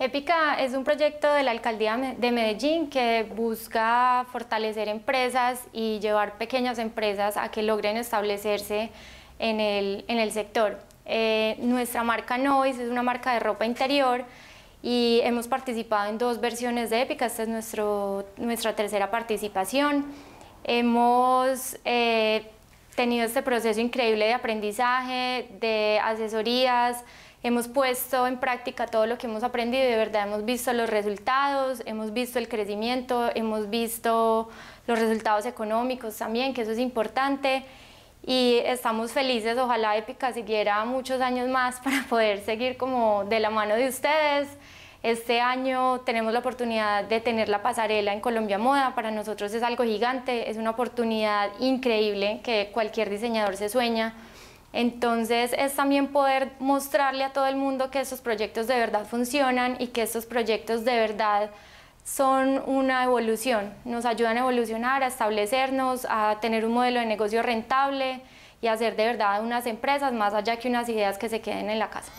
Épica es un proyecto de la Alcaldía de Medellín que busca fortalecer empresas y llevar pequeñas empresas a que logren establecerse en el, sector. Eh, nuestra marca Nois es una marca de ropa interior y hemos participado en dos versiones de Épica, esta es nuestra tercera participación. Hemos eh, tenido este proceso increíble de aprendizaje, de asesorías, hemos puesto en práctica todo lo que hemos aprendido de verdad hemos visto los resultados, hemos visto el crecimiento, hemos visto los resultados económicos también, que eso es importante y estamos felices, ojalá Épica siguiera muchos años más para poder seguir como de la mano de ustedes. Este año tenemos la oportunidad de tener la pasarela en Colombia Moda, para nosotros es algo gigante, es una oportunidad increíble que cualquier diseñador se sueña. Entonces es también poder mostrarle a todo el mundo que estos proyectos de verdad funcionan y que estos proyectos de verdad son una evolución, nos ayudan a evolucionar, a establecernos, a tener un modelo de negocio rentable y hacer de verdad unas empresas más allá que unas ideas que se queden en la casa.